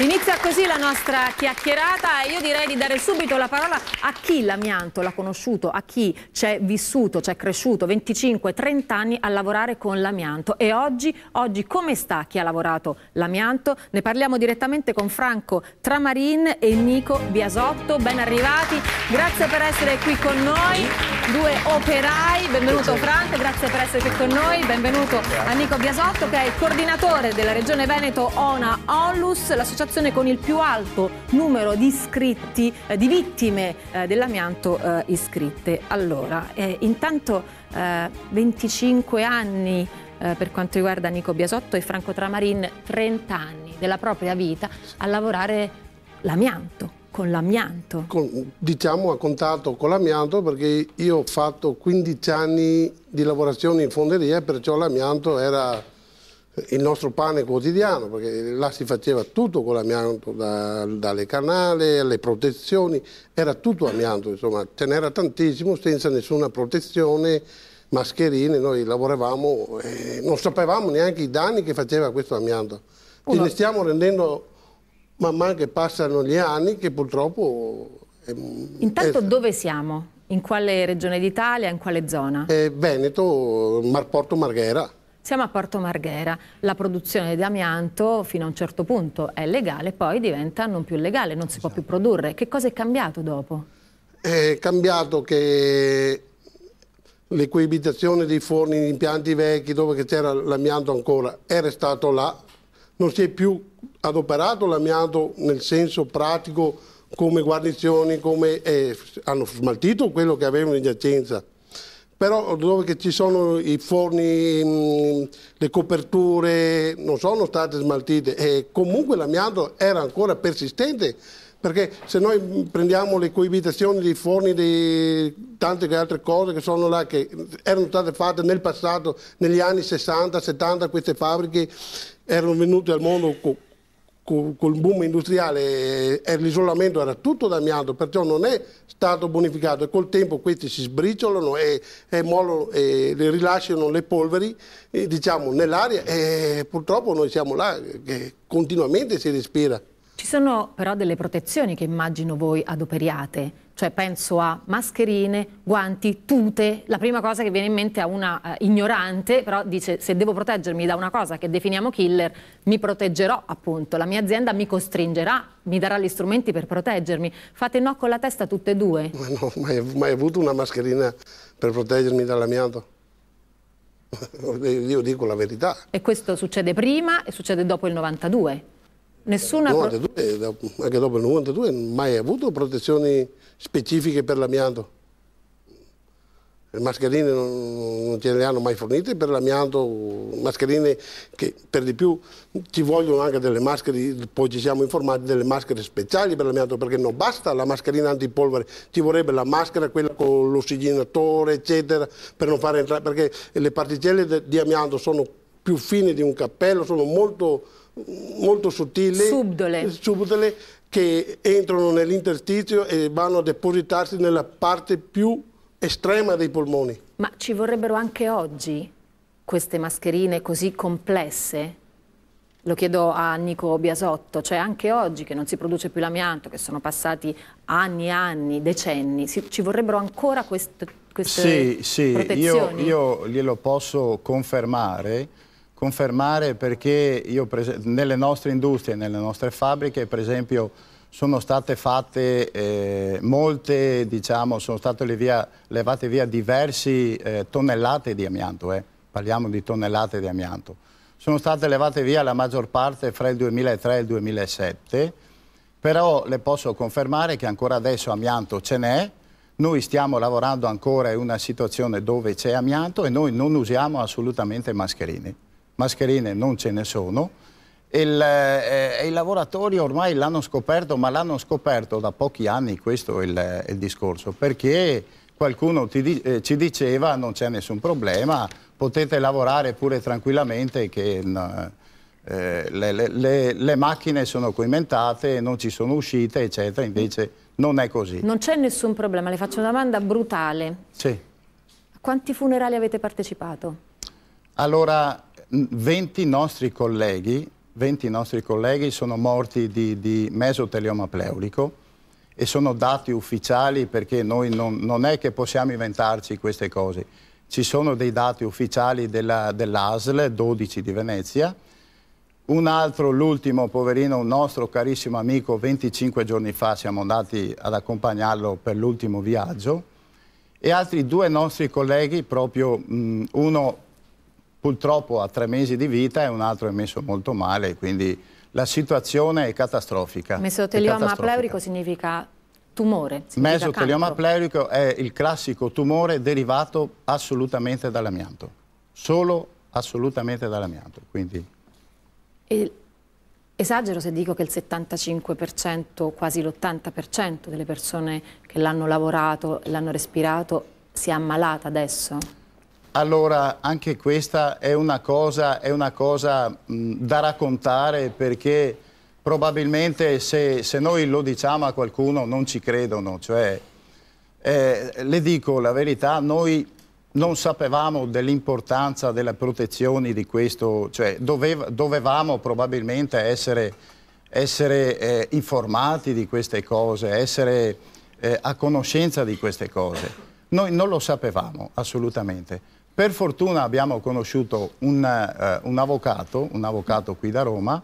Inizia così la nostra chiacchierata e io direi di dare subito la parola a chi l'amianto l'ha conosciuto, a chi c'è vissuto, c'è cresciuto 25-30 anni a lavorare con l'amianto e oggi, oggi come sta chi ha lavorato l'amianto? Ne parliamo direttamente con Franco Tramarin e Nico Biasotto, ben arrivati, grazie per essere qui con noi, due operai, benvenuto Franco, grazie per essere qui con noi, benvenuto a Nico Biasotto che è il coordinatore della Regione Veneto ONA Onlus, l'associazione stazione con il più alto numero di iscritti, eh, di vittime eh, dell'amianto eh, iscritte. Allora, eh, intanto 25 eh, anni eh, per quanto riguarda Nico Biasotto e Franco Tramarin, 30 anni della propria vita a lavorare l'amianto con l'amianto? diciamo a contatto con l'amianto perché io ho fatto 15 anni di lavorazione in fonderia e perciò l'amianto era il nostro pane quotidiano, perché là si faceva tutto con l'amianto, da, dalle canale alle protezioni, era tutto amianto, insomma, ce n'era tantissimo senza nessuna protezione, mascherine, noi lavoravamo e eh, non sapevamo neanche i danni che faceva questo amianto. Una... ne stiamo rendendo man mano che passano gli anni che purtroppo... È... Eh, Intanto è... Eh, dove siamo? In quale regione d'Italia? In quale zona? Eh, Veneto, Marporto Marghera. Siamo a Porto Marghera, la produzione di amianto fino a un certo punto è legale, poi diventa non più legale, non si esatto. può più esatto. produrre. Che cosa è cambiato dopo? È cambiato che l'equibitazione dei forni in impianti vecchi dove c'era l'amianto ancora è stato là, non si è più adoperato l'amianto nel senso pratico come guarnizioni, come eh, hanno smaltito quello che avevano in giacenza però dove ci sono i forni, mm, le coperture non sono state smaltite e comunque l'amianto era ancora persistente perché se noi prendiamo le coibitazioni dei forni di tante altre cose che sono là che erano state fatte nel passato negli anni 60 70 queste fabbriche erano venute al mondo col boom industriale eh, l'isolamento era tutto damiato, perciò non è stato bonificato e col tempo questi si sbriciolano e, e, mollo, e le rilasciano le polveri eh, diciamo, nell'aria e purtroppo noi siamo là eh, che continuamente si respira. Ci sono però delle protezioni che immagino voi adoperiate, cioè penso a mascherine, guanti, tute. La prima cosa che viene in mente a una eh, ignorante, però dice se devo proteggermi da una cosa che definiamo killer, mi proteggerò appunto, la mia azienda mi costringerà, mi darà gli strumenti per proteggermi. Fate no con la testa tutte e due. Ma no, mai, mai avuto una mascherina per proteggermi dall'amianto? Io dico la verità. E questo succede prima e succede dopo il 92? Nessuna... No, anche dopo il 92 mai avuto protezioni specifiche per l'amianto. Le mascherine non, ce le hanno mai fornite per l'amianto, mascherine che per di più ci vogliono anche delle maschere, poi ci siamo informati delle maschere speciali per l'amianto perché non basta la mascherina antipolvere, ci vorrebbe la maschera, quella con l'ossigenatore eccetera per non far entrare, perché le particelle di amianto sono più fine di un cappello, sono molto molto sottili, subdole. Eh, subdole che entrano nell'interstizio e vanno a depositarsi nella parte più estrema dei polmoni. Ma ci vorrebbero anche oggi queste mascherine così complesse? Lo chiedo a Nico Biasotto, cioè anche oggi che non si produce più l'amianto, che sono passati anni e anni, decenni, ci vorrebbero ancora queste, queste sì, sì, protezioni? Sì, io, io glielo posso confermare confermare perché io, nelle nostre industrie, nelle nostre fabbriche, per esempio, sono state fatte eh, molte, diciamo, sono state via, levate via diverse eh, tonnellate di amianto, eh. parliamo di tonnellate di amianto. Sono state levate via la maggior parte fra il 2003 e il 2007, però le posso confermare che ancora adesso amianto ce n'è, noi stiamo lavorando ancora in una situazione dove c'è amianto e noi non usiamo assolutamente mascherine mascherine non ce ne sono. Il, eh, eh, I lavoratori ormai l'hanno scoperto, ma l'hanno scoperto da pochi anni, questo è il, il discorso, perché qualcuno ti, eh, ci diceva non c'è nessun problema, potete lavorare pure tranquillamente che eh, le, le, le, le, macchine sono coimentate, non ci sono uscite, eccetera, invece non è così. Non c'è nessun problema, le faccio una domanda brutale. Sì. A quanti funerali avete partecipato? Allora, 20 nostri colleghi, 20 nostri colleghi sono morti di, di mesotelioma pleurico e sono dati ufficiali perché noi non, non, è che possiamo inventarci queste cose. Ci sono dei dati ufficiali dell'ASL 12 di Venezia, un altro, l'ultimo, poverino, un nostro carissimo amico, 25 giorni fa siamo andati ad accompagnarlo per l'ultimo viaggio e altri due nostri colleghi, proprio mh, uno purtroppo ha tre mesi di vita e un altro è messo molto male, quindi la situazione è catastrofica. Mesotelioma pleurico significa tumore? Significa Mesotelioma cancro. pleurico è il classico tumore derivato assolutamente dall'amianto, solo assolutamente dall'amianto. Quindi... Esagero se dico che il 75%, quasi l'80% delle persone che l'hanno lavorato, l'hanno respirato, si è ammalata adesso? Allora, anche questa è una cosa, è una cosa mh, da raccontare perché probabilmente se, se, noi lo diciamo a qualcuno non ci credono. Cioè, eh, le dico la verità, noi non sapevamo dell'importanza delle protezioni di questo, cioè dovev dovevamo probabilmente essere, essere eh, informati di queste cose, essere eh, a conoscenza di queste cose. Noi non lo sapevamo assolutamente. Per fortuna abbiamo conosciuto un, eh, un, avvocato, un avvocato qui da Roma,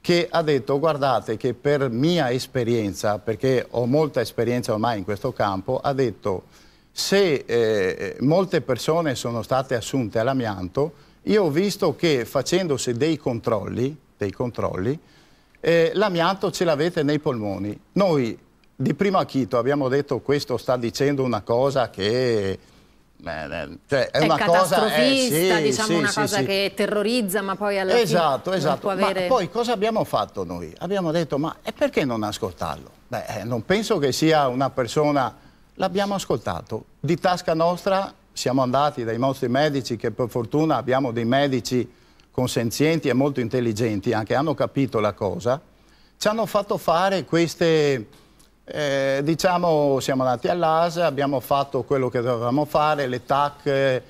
che ha detto guardate che per mia esperienza, perché ho molta esperienza ormai in questo campo, ha detto se eh, molte persone sono state assunte all'amianto, io ho visto che facendosi dei controlli, dei controlli eh, l'amianto ce l'avete nei polmoni. Noi di primo acchito abbiamo detto questo sta dicendo una cosa che cioè, è, è una cosa eh, sì, diciamo sì, una cosa sì, che terrorizza ma poi alla esatto, fine esatto. esatto. Avere... poi cosa abbiamo fatto noi? Abbiamo detto ma perché non ascoltarlo? Beh, eh, non penso che sia una persona l'abbiamo ascoltato di tasca nostra siamo andati dai nostri medici che per fortuna abbiamo dei medici consenzienti e molto intelligenti anche hanno capito la cosa ci hanno fatto fare queste eh, diciamo siamo andati all'ASA, abbiamo fatto quello che dovevamo fare, le TAC, eh,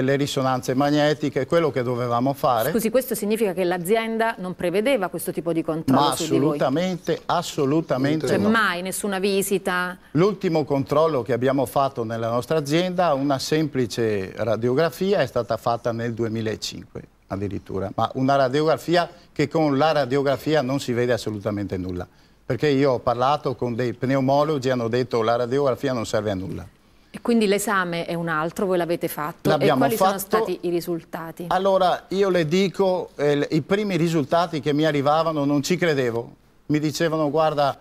le risonanze magnetiche, quello che dovevamo fare. Scusi, questo significa che l'azienda non prevedeva questo tipo di controllo? Ma assolutamente, assolutamente c'è cioè, no. mai nessuna visita? L'ultimo controllo che abbiamo fatto nella nostra azienda, una semplice radiografia, è stata fatta nel 2005 addirittura, ma una radiografia che con la radiografia non si vede assolutamente nulla perché io ho parlato con dei pneumologi, hanno detto che la radiografia non serve a nulla. E quindi l'esame è un altro, voi l'avete fatto, e quali fatto. sono stati i risultati? Allora, io le dico, eh, i primi risultati che mi arrivavano non ci credevo, mi dicevano guarda,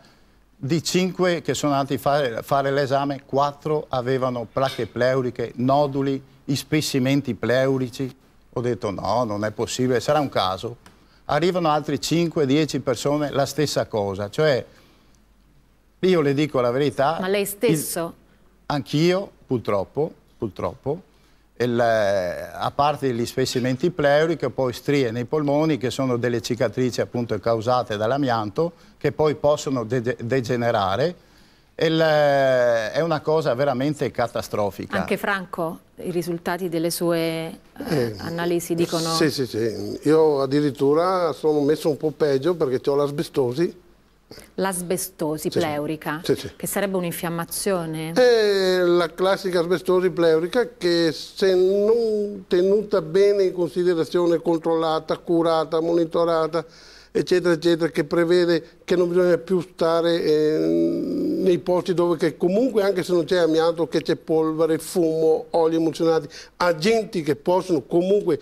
di cinque che sono andati a fare, fare l'esame, quattro avevano placche pleuriche, noduli, ispessimenti pleurici, ho detto no, non è possibile, sarà un caso arrivano altre 5-10 persone la stessa cosa, cioè io le dico la verità. Ma lei stesso? Anch'io, purtroppo, purtroppo, il, eh, a parte gli spessimenti che poi strie nei polmoni che sono delle cicatrici appunto causate dall'amianto che poi possono de degenerare il, eh, è una cosa veramente catastrofica. Anche Franco, i risultati delle sue eh, eh, analisi dicono... Sì, sì, sì. Io addirittura sono messo un po' peggio perché ho l'asbestosi. L'asbestosi pleurica, sì, sì. che sarebbe un'infiammazione? È la classica asbestosi pleurica che se non tenuta bene in considerazione, controllata, curata, monitorata, eccetera, eccetera, che prevede che non bisogna più stare eh, nei posti dove comunque anche se non c'è amianto che c'è polvere, fumo, oli emulsionati, agenti che possono comunque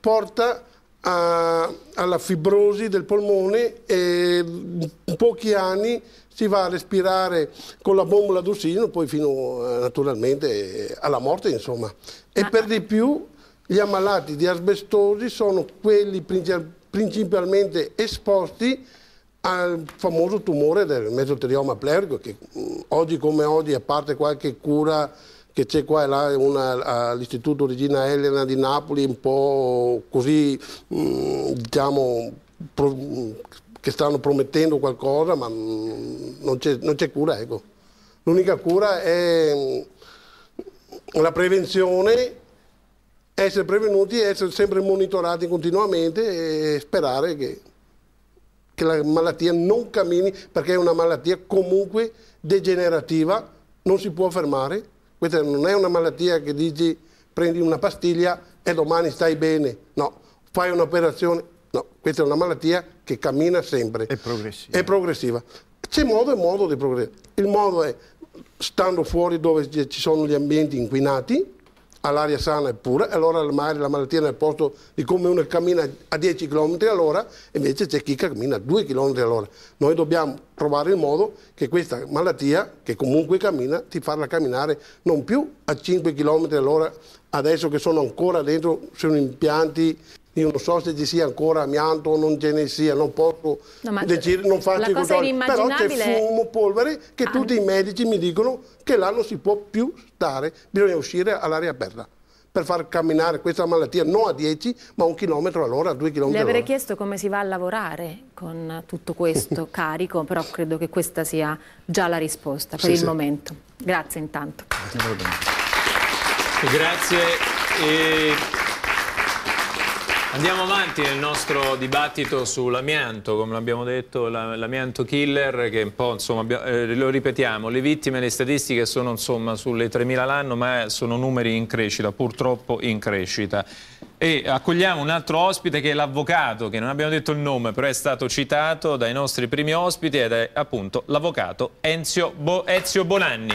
porta a, alla fibrosi del polmone e in pochi anni si va a respirare con la bombola d'ossigeno poi fino eh, naturalmente alla morte insomma e per di più gli ammalati di asbestosi sono quelli principali principalmente esposti al famoso tumore del mesotelioma plergo, che mm, oggi come oggi, a parte qualche cura che c'è qua e là all'Istituto Regina Elena di Napoli, un po' così, mm, diciamo, pro, che stanno promettendo qualcosa, ma mm, non c'è cura, ecco. L'unica cura è la prevenzione essere prevenuti e essere sempre monitorati continuamente e sperare che, che la malattia non cammini perché è una malattia comunque degenerativa, non si può fermare, questa non è una malattia che dici prendi una pastiglia e domani stai bene, no, fai un'operazione, no, questa è una malattia che cammina sempre. È progressiva. È progressiva. C'è modo e modo di progredire. Il modo è stando fuori dove ci sono gli ambienti inquinati, all'aria sana è pura, e allora magari la malattia nel posto di come uno cammina a 10 km all'ora, invece c'è chi cammina a 2 km all'ora. Noi dobbiamo trovare il modo che questa malattia, che comunque cammina, ti farla camminare non più a 5 km all'ora, adesso che sono ancora dentro, sono impianti io non so se ci sia ancora amianto o non ce ne sia, non posso no, decidere, non faccio i controlli. Però c'è fumo, polvere, che ah. tutti i medici mi dicono che là non si può più stare, bisogna uscire all'aria aperta per far camminare questa malattia non a 10 ma a un chilometro all'ora, a due chilometri all'ora. Le avrei chiesto come si va a lavorare con tutto questo carico, però credo che questa sia già la risposta per sì, il sì. momento. Grazie intanto. Grazie. E Andiamo avanti nel nostro dibattito sull'amianto, come abbiamo detto, l'amianto killer, che un po', insomma, eh, lo ripetiamo, le vittime, le statistiche sono insomma sulle 3.000 l'anno, ma sono numeri in crescita, purtroppo in crescita. E accogliamo un altro ospite che è l'avvocato, che non abbiamo detto il nome, però è stato citato dai nostri primi ospiti ed è appunto l'avvocato Ezio, Bo Ezio Bonanni.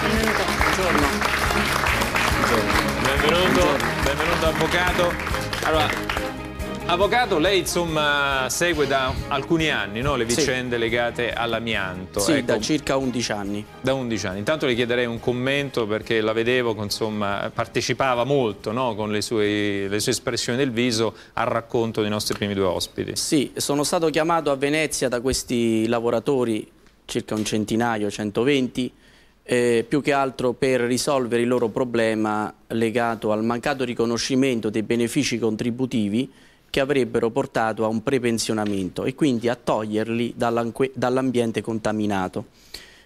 Benvenuto. Buongiorno. Benvenuto. Benvenuto avvocato, avvocato. Allora, avvocato, lei insomma segue da alcuni anni no? le vicende sì. legate all'amianto. Sì, ecco. da circa 11 anni. Da 11 anni. Intanto le chiederei un commento perché la vedevo, insomma, partecipava molto no? con le sue, le sue espressioni del viso al racconto dei nostri primi due ospiti. Sì, sono stato chiamato a Venezia da questi lavoratori, circa un centinaio, 120, eh, più che altro per risolvere il loro problema legato al mancato riconoscimento dei benefici contributivi che avrebbero portato a un prepensionamento e quindi a toglierli dall'ambiente contaminato.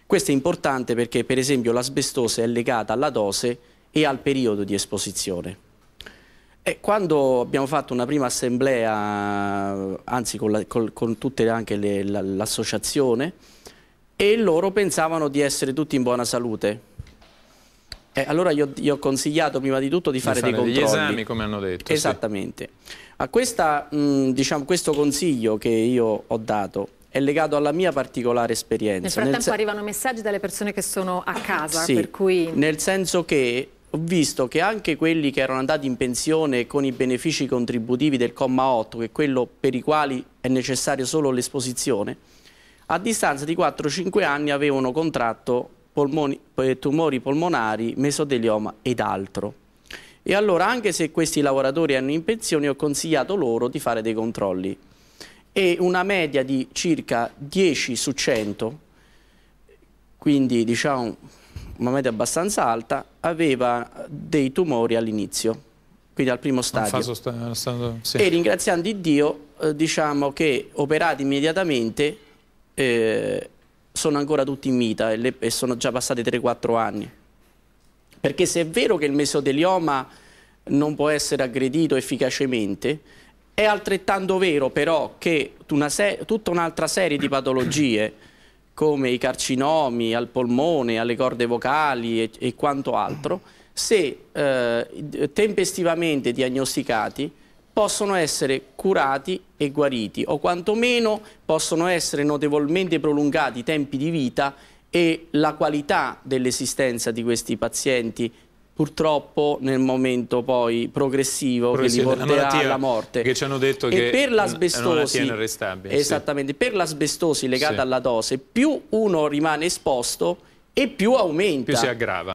Questo è importante perché per esempio l'asbestose è legata alla dose e al periodo di esposizione. E quando abbiamo fatto una prima assemblea, anzi con, la, con, con tutte anche l'associazione, e loro pensavano di essere tutti in buona salute. Eh, allora io, io, ho consigliato prima di tutto di fare, di fare dei controlli. Degli esami, come hanno detto. Esattamente. Sì. A questa, mh, mm, diciamo, questo consiglio che io ho dato è legato alla mia particolare esperienza. Nel frattempo nel arrivano messaggi dalle persone che sono a casa, sì, cui... nel senso che ho visto che anche quelli che erano andati in pensione con i benefici contributivi del comma 8, che è quello per i quali è necessario solo l'esposizione, a distanza di 4-5 anni avevano contratto polmoni, eh, tumori polmonari, mesotelioma ed altro. E allora anche se questi lavoratori hanno in pensione ho consigliato loro di fare dei controlli e una media di circa 10 su 100, quindi diciamo una media abbastanza alta, aveva dei tumori all'inizio, quindi al primo stadio. Sta, sta, sì. E ringraziando Dio, eh, diciamo che operati immediatamente eh, sono ancora tutti in vita e, le, e sono già passati 3-4 anni. Perché se è vero che il mesotelioma non può essere aggredito efficacemente, è altrettanto vero però che tutta un'altra serie di patologie come i carcinomi al polmone, alle corde vocali e, e quanto altro, se eh, tempestivamente diagnosticati possono essere curati e guariti o quantomeno possono essere notevolmente prolungati i tempi di vita e la qualità dell'esistenza di questi pazienti purtroppo nel momento poi progressivo che li porterà alla morte. Che ci hanno detto e che per l'asbestosi, esattamente, sì. per l'asbestosi legata sì. alla dose, più uno rimane esposto e più aumenta. Più si aggrava.